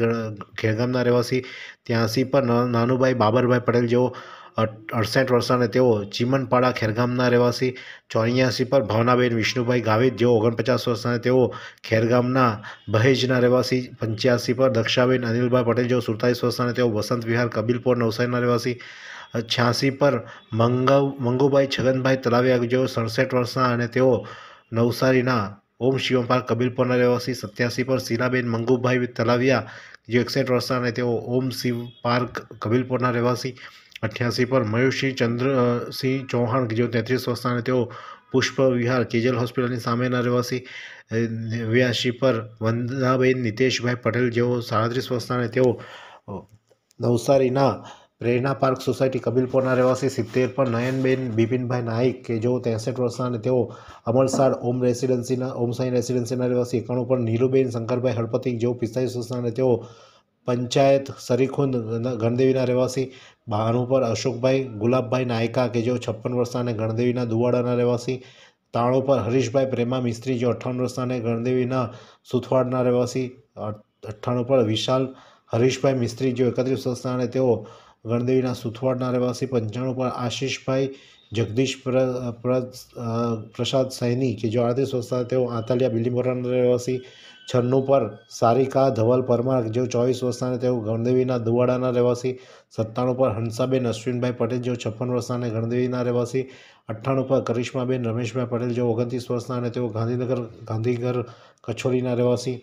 A: ખેરગામના રહેવાસી ત્યાંસી પર નાનુભાઈ બાબરભાઈ પટેલ જેઓ અડસઠ વર્ષના તેઓ ચીમનપાડા ખેરગામના રહેવાસી ચોર્યાસી પર ભાવનાબેન વિષ્ણુભાઈ ગાવિત જેઓ ઓગણપચાસ વર્ષના તેઓ ખેરગામના બહેજના રહેવાસી પંચ્યાસી પર દક્ષાબેન અનિલભાઈ પટેલ જેઓ સુડતાલીસ વર્ષના તેઓ વસંત વિહાર કબીલપુર નવસારીના રહેવાસી છ્યાસી પર મંગવ મંગુભાઈ છગનભાઈ તલાવિયા જેઓ સડસઠ વર્ષના અને તેઓ નવસારીના ઓમ શિવમ પાર્ક કબીલપુરના રહેવાસી સત્યાસી પર શીલાબેન મંગુભાઈ તલાવિયા જે એકસઠ વર્ષના અને તેઓ ઓમ શિવ પાર્ક કબીલપુરના રહેવાસી અઠ્યાસી પર મયુરસિંહ ચંદ્રસિંહ ચૌહાણ જેઓ તેત્રીસ વર્ષના તેઓ પુષ્પ વિહાર કેજલ હોસ્પિટલની સામેના રહેવાસી વ્યાસી પર વંદનાબેન નિતેશભાઈ પટેલ જેઓ સાડત્રીસ વર્ષના તેઓ નવસારીના પ્રેરણા પાર્ક સોસાયટી કબીલપુરના રહેવાસી સિત્તેર પર નયનબેન બિપિનભાઈ નાઇક કે જેઓ ત્રેસઠ વર્ષના અને તેઓ અમરસાડ ઓમ રેસિડેન્સીના ઓમ સાઈ રેસિડેન્સીના રહેવાસી એકાણું પર નીરુબેન શંકરભાઈ હળપતિ જેઓ પિસ્તાલીસ વર્ષના અને તેઓ પંચાયત સરીખુંદ ગણદેવીના રહેવાસી વાહન પર અશોકભાઈ ગુલાબભાઈ નાયકા કે જેઓ છપ્પન વર્ષના અને ગણદેવીના દુવાડાના રહેવાસી તાણો પર હરીશભાઈ પ્રેમા મિસ્ત્રી જેઓ અઠ્ઠાણું વર્ષના અને ગણદેવીના સુથવાડના રહેવાસી અઠ્ઠાણું પર વિશાલ હરીશભાઈ મિસ્ત્રી જેઓ એકત્રીસ વર્ષના અને તેઓ ગણદેવીના સુથવાડના રહેવાસી પંચાણું પર આશીષભાઈ જગદીશ પ્ર પ્રસાદ સૈની કે જો આડત્રીસ વર્ષના તેઓ આંતલિયા બિલીમોરાના રહેવાસી છન્નું પર સારિકા ધવલ પરમાર જેઓ ચોવીસ વર્ષના તેઓ ગણદેવીના દુવાડાના રહેવાસી સત્તાણું પર હંસાબેન અશ્વિનભાઈ પટેલ જેઓ છપ્પન વર્ષના અને ગણદેવીના રહેવાસી અઠ્ઠાણું પર કરિશ્માબેન રમેશભાઈ પટેલ જેઓ ઓગણત્રીસ વર્ષના અને તેઓ ગાંધીનગર ગાંધીનગર કચોરીના રહેવાસી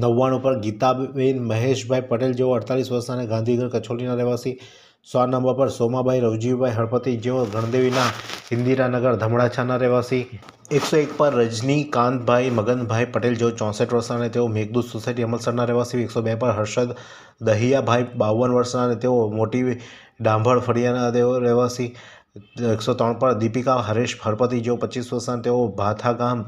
A: નવ્વાણું પર ગીતાબેન મહેશભાઈ પટેલ જેઓ અડતાલીસ વર્ષના અને ગાંધીનગર કછોરીના રહેવાસી સો નંબર પર સોમાભાઈ રવજીભાઈ હળપતિ જેઓ ગણદેવીના ઇન્દિરાનગર ધમડાછાના રહેવાસી એકસો એક પર રજનીકાંતભાઈ મગનભાઈ પટેલ જેઓ ચોસઠ વર્ષના અને તેઓ મેઘદૂત સોસાયટી અમલસરના રહેવાસી એકસો બે પર હર્ષદ દહિયાભાઈ બાવન વર્ષના અને તેઓ મોટી ડાંભળ ફળિયાના તેઓ રહેવાસી એકસો ત્રણ પર દીપિકા હરેશ હરપતિ જેઓ પચીસ વર્ષના તેઓ ભાથા ગામ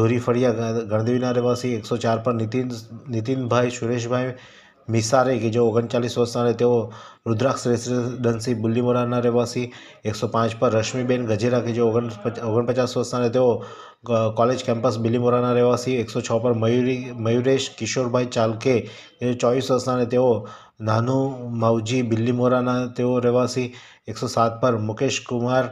A: જોરી ફળિયા ગણદેવીના રહેવાસી એકસો ચાર પર નીતિન નીતિનભાઈ સુરેશભાઈ મિસારે કે જેઓ ઓગણચાલીસ વર્ષના તેઓ રુદ્રાક્ષ રેસિડન્સી બુલ્લીમોરાના રહેવાસી એકસો પાંચ પર રશ્મિબેન ગજેરા કે જે ઓગણ ઓગણપચાસ વર્ષના તેઓ કોલેજ કેમ્પસ બિલીમોરાના રહેવાસી એકસો છ પર મયુરી મયુરેશ કિશોરભાઈ ચાલકે જે ચોવીસ વર્ષના અને તેઓ નાનું માવજી બિલ્લીમોરાના તેઓ રહેવાસી એકસો સાત પર મુકેશ કુમાર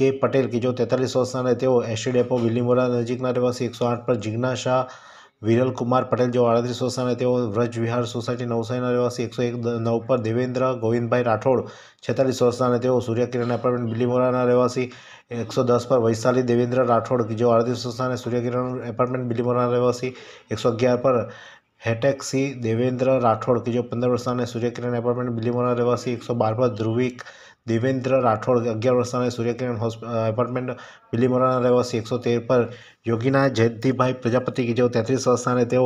A: કે પટેલ કે જેઓ તેતાલીસ વર્ષના તેઓ એસટી ડેપો બિલ્લીમોરા નજીકના રહેવાસી એકસો આઠ પર જિજ્ઞા શાહ વિરલ કુમાર પટેલ જેઓ આડત્રીસ વર્ષના તેઓ વ્રજ વિહાર સોસાયટી નવસારીના રહેવાસી એકસો એક નવ પર દેવેન્દ્ર ગોવિંદભાઈ રાઠોડ છેતાલીસ વર્ષના તેઓ સૂર્યકિરણ એપાર્ટમેન્ટ બિલીમોરાના રહેવાસી એકસો દસ પર વૈશાલી દેવેન્દ્ર રાઠોડ જેઓ આડત્રીસ વર્ષના સૂર્યકિરણ એપાર્ટમેન્ટ બિલીમોરાના રહેવાસી એકસો અગિયાર પર હેટેક્સી દેવેન્દ્ર રાઠોડ કે જેઓ પંદર વર્ષના સૂર્યકિરણ એપાર્ટમેન્ટ બિલીમોરા રહેવાસી એકસો બાર પર ધ્રુવિક દેવેન્દ્ર રાઠોડ અગિયાર વર્ષના સૂર્યકિરણ એપાર્ટમેન્ટ બિલીમોરાના રહેવાસી એકસો તેર પર યોગીના જયંતિભાઈ પ્રજાપતિ કે જેઓ તેત્રીસ વર્ષના તેઓ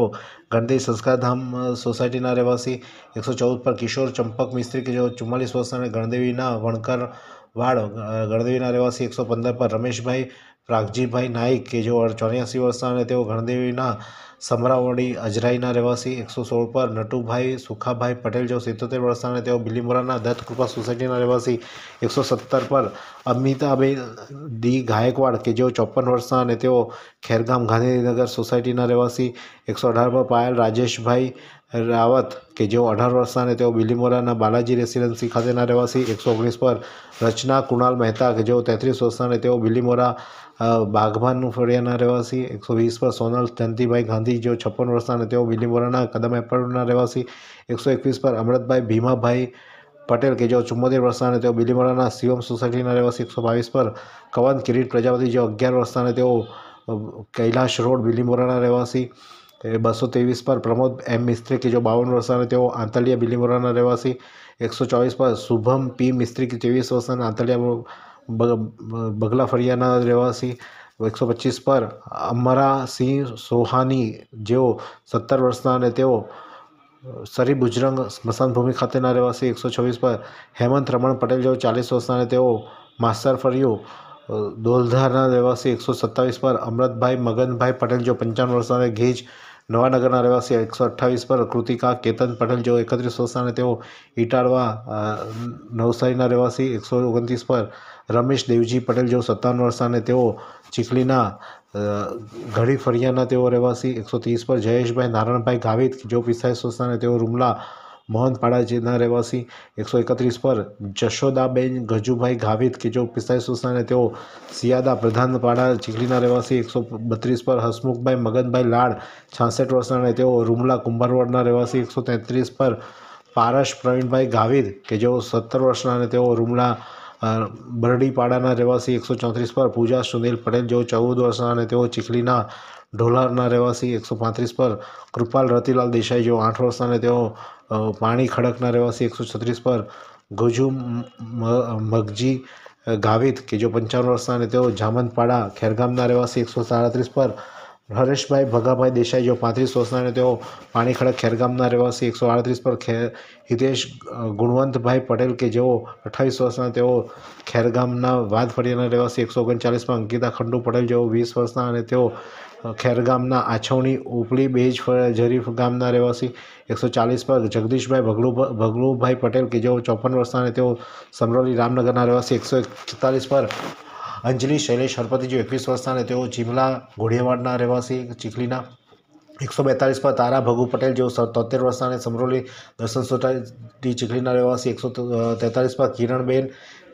A: ગણદેવી સંસ્કારધામ સોસાયટીના રહેવાસી એકસો ચૌદ પર કિશોર ચંપક મિસ્ત્રી કે જેઓ ચુમ્માલીસ વર્ષના ગણદેવીના વણકર વાડ ગણદેવીના રહેવાસી એકસો પંદર પર રમેશભાઈ પ્રાગજીભાઈ નાઈક કે જેઓ ચોર્યાસી વર્ષના અને તેઓ ગણદેવીના સમરાવાડી અજરાઈના રહેવાસી એકસો સોળ પર નટુભાઈ સુખાભાઈ પટેલ જેઓ સિત્તોતેર વર્ષના તેઓ બિલીમોરાના દત્તકૃપા સોસાયટીના રહેવાસી એકસો સત્તર પર અમિતાબેન ડી ગાયકવાડ કે જેઓ ચોપન વર્ષના અને તેઓ ખેરગામ ગાંધીનગર સોસાયટીના રહેવાસી એકસો અઢાર પર પાયલ રાજેશભાઈ રાવત કે જેઓ અઢાર વર્ષના અને તેઓ બિલીમોરાના બાલાજી રેસિડેન્સી ખાતેના રહેવાસી એકસો ઓગણીસ પર રચના કુણાલ મહેતા કે જેઓ તેત્રીસ વર્ષના અને તેઓ બિલીમોરા બાગબાનનું ફળિયાના રહેવાસી એકસો વીસ પર સોનલ જયંતિભાઈ ગાંધી જેઓ છપ્પન વર્ષના અને તેઓ બિલીમોરાના કદમ એપાર્ટમેન્ટના રહેવાસી એકસો એકવીસ પર અમૃતભાઈ ભીમાભાઈ પટેલ કે જેઓ ચુમ્મોતેર વર્ષના અને તેઓ બિલીમોરાના શિવમ સોસાયટીના રહેવાસી એકસો બાવીસ પર કવન કિરીટ પ્રજાપતિ જેઓ અગિયાર વર્ષના અને તેઓ કૈલાશ રોડ બિલીમોરાના રહેવાસી બસો ત્રેવીસ પર પ્રમોદ એમ મિસ્ત્રી કે જો બાવન વર્ષના તેઓ આંતલિયા બિલીમોરાના રહેવાસી એકસો ચોવીસ પર શુભમ પી મિસ્ત્રી કે ત્રેવીસ વર્ષના આંતલિયા બગલા ફરિયાના રહેવાસી એકસો પચીસ પર અમારા સિંહ સોહાની જેઓ સત્તર વર્ષના અને તેઓ સરી બુજરંગ ભૂમિ ખાતેના રહેવાસી એકસો છવ્વીસ પર હેમંત રમણ પટેલ જેઓ ચાલીસ વર્ષના અને તેઓ માસ્તર ફર્યું દોલધારના રહેવાસી એકસો સત્તાવીસ પર અમૃતભાઈ મગનભાઈ પટેલ જેઓ પંચાવન વર્ષના અને ઘેજ નવાનગરના રહેવાસી એકસો અઠ્ઠાવીસ પર કૃતિકા કેતન પટેલ જેઓ એકત્રીસ વર્ષના અને તેઓ ઇટાળવા નવસારીના રહેવાસી એકસો ઓગણત્રીસ પર રમેશ દેવજી પટેલ જેઓ સત્તાવન વર્ષાને તેઓ ચીખલીના ઘડી ફરિયાના તેઓ રહેવાસી એકસો ત્રીસ પર જયેશભાઈ નારાયણભાઈ ગાવિત જેઓ પિસ્તાલીસ વર્ષના તેઓ રૂમલા મોહંત મોહનપાડાજીના રહેવાસી એકસો એકત્રીસ પર જશોદાબેન ગજુભાઈ ગાવિત કે જેઓ પિસ્તાલીસ વર્ષના તેઓ સિયાદા પ્રધાનપાડા ચીખલીના રહેવાસી એકસો બત્રીસ પર હસમુખભાઈ મગનભાઈ લાડ છાસઠ વર્ષના તેઓ રૂમલા કુંભારવાડના રહેવાસી એકસો તેત્રીસ પર પારસ પ્રવીણભાઈ ગાવિત કે જેઓ સત્તર વર્ષના અને તેઓ રૂમલા બરડીપાડાના રહેવાસી એકસો ચોત્રીસ પર પૂજા સુનિલ પટેલ જેઓ ચૌદ વર્ષના અને તેઓ ચીખલીના ઢોલારના રહેવાસી એકસો પાંત્રીસ પર કૃપાલ રતિલાલ દેસાઈ જેઓ આઠ વર્ષના અને તેઓ પાણી ખડકના રહેવાસી એકસો છત્રીસ પર ગુજુ મગજી ગાવિત કે જો પંચાવન વર્ષના અને તેઓ જામંતપાડા ખેરગામના રહેવાસી એકસો સાડત્રીસ પર હરેશભાઈ ભગાભાઈ દેસાઈ જેઓ પાંત્રીસ વર્ષના અને તેઓ પાણીખડા ખેરગામના રહેવાસી એકસો આડત્રીસ પર ખેર હિતેશ ગુણવંતભાઈ પટેલ કે જેઓ અઠ્ઠાવીસ વર્ષના તેઓ ખેરગામના વાદ ફળિયાના રહેવાસી એકસો ઓગણચાલીસમાં અંકિતા ખંડુ પટેલ જેઓ વીસ વર્ષના અને તેઓ ખેરગામના આછવણી ઉપલી બેજ જરીફ ગામના રહેવાસી એકસો ચાલીસ પર જગદીશભાઈ ભગલુ ભગલુભાઈ પટેલ કે જેઓ ચોપન વર્ષના અને તેઓ સમરોલી રામનગરના રહેવાસી એકસો એકતાલીસ પર અંજલિ શૈલેષ હરપતિ જે એકવીસ વર્ષના અને તેઓ ચીમલા ઘોડિયાવાડના રહેવાસી ચીખલીના એકસો બેતાલીસમાં તારા ભગુ પટેલ જેઓ તોતેર વર્ષના અને સમરોલી દર્શન સોસાયટી ચીખલીના રહેવાસી એકસો તેતાલીસમાં કિરણબેન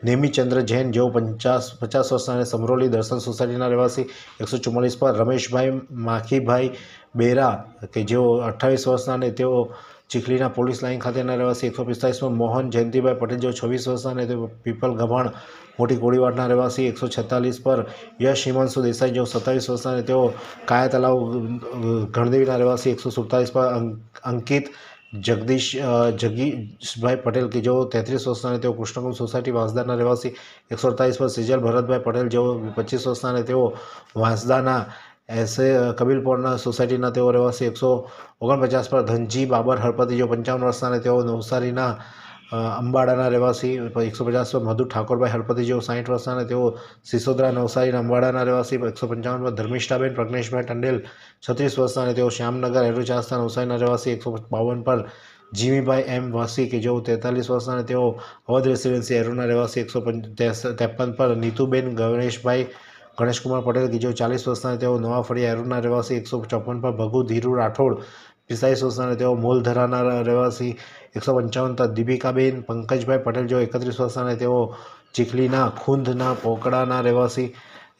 A: નેમિચંદ્ર જૈન જેઓ પચાસ પચાસ વર્ષના અને સમરોલી દર્શન સોસાયટીના રહેવાસી એકસો ચુમ્માલીસમાં રમેશભાઈ માખીભાઈ બેરા કે જેઓ અઠ્ઠાવીસ વર્ષના અને તેઓ ચીખલીના પોલીસ લાઇન ખાતેના રહેવાસી એકસો પિસ્તાલીસમાં મોહન જયંતિભાઈ પટેલ જેઓ છવ્વીસ વર્ષના અને તેઓ પીપલ ગભાણ મોટી કોળીવાડના રહેવાસી એકસો છેતાલીસ પર યશ હિમાંશુ દેસાઈ જેઓ સત્તાવીસ વર્ષના અને તેઓ કાયા તલાવ ગણદેવીના રહેવાસી એકસો સુડતાલીસ પર અંકિત જગદીશ જગીશભાઈ પટેલ કે જેઓ તેત્રીસ વર્ષના અને તેઓ કૃષ્ણકુંજ સોસાયટી વાંસદાના રહેવાસી એકસો અડતાલીસ પર સિજલ ભરતભાઈ પટેલ જેઓ પચીસ વર્ષના અને તેઓ વાંસદાના એસે કબીલપોરના સોસાયટીના તેઓ રહેવાસી એકસો ઓગણપચાસ પર ધનજી બાબર હળપતિ જેઓ પંચાવન વર્ષના અને તેઓ નવસારીના અંબાડાના રહેવાસી એકસો પચાસમાં મધુ ઠાકોરભાઈ હળપતિ જેઓ સાઠ વર્ષના તેઓ સિસોદરા નવસારીના અંબાડાના રહેવાસી એકસો પંચાવનમાં ધર્મિષ્ઠાબેન પ્રજ્ઞેશભાઈ ટંડેલ છત્રીસ વર્ષના અને તેઓ શ્યામનગર એરુચાસ્તા નવસારીના રહેવાસી એકસો બાવન પર જીમીભાઈ એમ વાસી કે જેઓ તેતાલીસ વર્ષના અને તેઓ અવધ રેસિડેન્સી એરોના રહેવાસી એકસો ત્રેપન પર નીતુબેન ગણેશભાઈ ગણેશકુમાર પટેલ કે જેઓ ચાલીસ વર્ષના તેઓ નવા ફળિયા એરુના રહેવાસી એકસો ચોપન પર ભગુ ધીરુ રાઠોડ ઈસાઈ સોસન તેઓ મૂળ ધરાના રહેવાસી એકસો પંચાવન દીપિકાબેન પંકજભાઈ પટેલ જેઓ એકત્રીસ વર્ષાને તેઓ ચીખલીના ખૂંધના પોકડાના રહેવાસી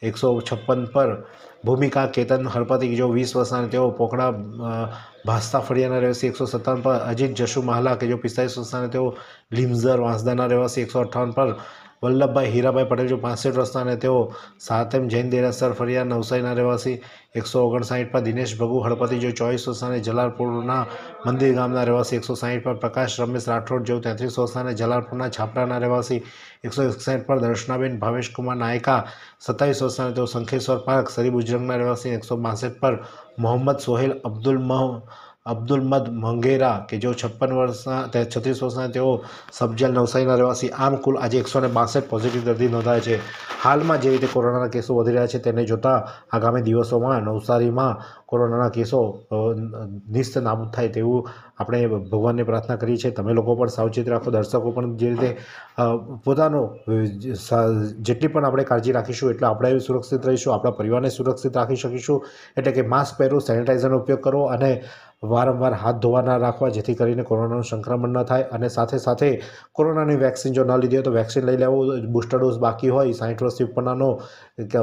A: એકસો છપ્પન પર ભૂમિકા કેતન હરપતિ જો વીસ વર્ષના તેઓ પોકડા ભાસ્તા ફળિયાના રહેવાસી એકસો સત્તાવન પર અજીત જશુ મહાલા કે જો પિસ્તાલીસ વર્ષના તેઓ લીમઝર વાંસદાના રહેવાસી એકસો અઠ્ઠાવન પર વલ્લભભાઈ હીરાભાઈ પટેલ જો પાસઠ વર્ષના અને તેઓ સાતમ જૈન દેરાસર ફરિયા નવસારીના રહેવાસી એકસો ઓગણસાઠમાં દિનેશ ભગુ હળપતિ જો ચોવીસ વર્ષના જલારપુરના મંદિર ગામના રહેવાસી એકસો સાહીઠ પર પ્રકાશ રમેશ રાઠોડ જેઓ તેત્રીસ વર્ષના જલારપુરના છાપરાના રહેવાસી એકસો એકસાઠ પર દર્શનાબેન ભાવેશકુમાર નાયકા સત્તાવીસ વર્ષના તેઓ શંખેશ્વર પાર્ક સરી બુજરંગના રહેવાસી એકસો બાસઠ પર મોહમ્મદ સોહેલ અબ્દુલ મહ અબ્દુલ મદ મંગેરા કે જેઓ છપ્પન વર્ષના છત્રીસ વર્ષના તેઓ સબજલ નવસારીના રહેવાસી આમ કુલ આજે એકસો ને બાસઠ પોઝિટિવ દર્દી નોંધાયા છે હાલમાં જે રીતે કોરોનાના કેસો વધી રહ્યા છે તેને જોતાં આગામી દિવસોમાં નવસારીમાં કોરોનાના કેસો નિસ્ત નાબૂદ થાય તેવું આપણે ભગવાનને પ્રાર્થના કરીએ છીએ તમે લોકો પણ સાવચેત રાખો દર્શકો પણ જે રીતે પોતાનો જેટલી પણ આપણે કાળજી રાખીશું એટલે આપણે સુરક્ષિત રહીશું આપણા પરિવારને સુરક્ષિત રાખી શકીશું એટલે કે માસ્ક પહેરો સેનિટાઈઝરનો ઉપયોગ કરો અને વારંવાર હાથ ધોવાના રાખવા જેથી કરીને કોરોનાનું સંક્રમણ ન થાય અને સાથે સાથે કોરોનાની વેક્સિન જો ન લીધી હોય તો વેક્સિન લઈ લેવું બુસ્ટર ડોઝ બાકી હોય સાઠ વર્ષથી ઉપરનાનો કે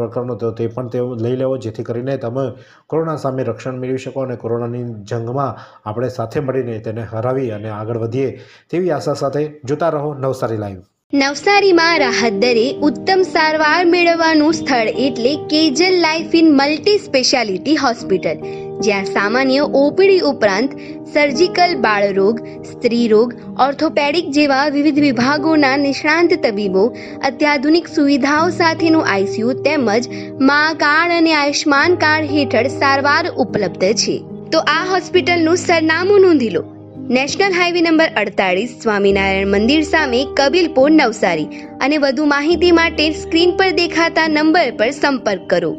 A: વર્કરનો તો તે પણ તે લઈ લેવો જેથી કરીને તમે કોરોના સામે રક્ષણ મેળવી શકો અને કોરોનાની જંગમાં આપણે સાથે મળીને તેને હરાવી અને આગળ વધીએ તેવી આશા સાથે જોતા રહો નવસારી લાઈવ નવસારીમાં રાહત દરે ઉત્તમ સારવાર મેળવવાનું સ્થળ એટલે Kejal life in multi speciality hospital જ્યાં સામાન્ય ઓપીડી ઉપરાંત સર્જિકલ બાળરોગ સ્ત્રીરોગ ઓર્થોપેડિક જેવા વિવિધ વિભાગોના નિષ્ણાંત તબીબો અત્યાધુનિક સુવિધાઓ સાથેનું આઈસીયુ તેમજ માં કાર્ડ અને આયુષ્માન કાર્ડ હેઠળ સારવાર ઉપલબ્ધ છે તો આ હોસ્પિટલનું સરનામું નોંધી લો નેશનલ હાઈવે નંબર અડતાળીસ સ્વામિનારાયણ મંદિર સામે કબીલપુર નવસારી અને વધુ માહિતી માટે સ્ક્રીન પર દેખાતા નંબર પર સંપર્ક કરો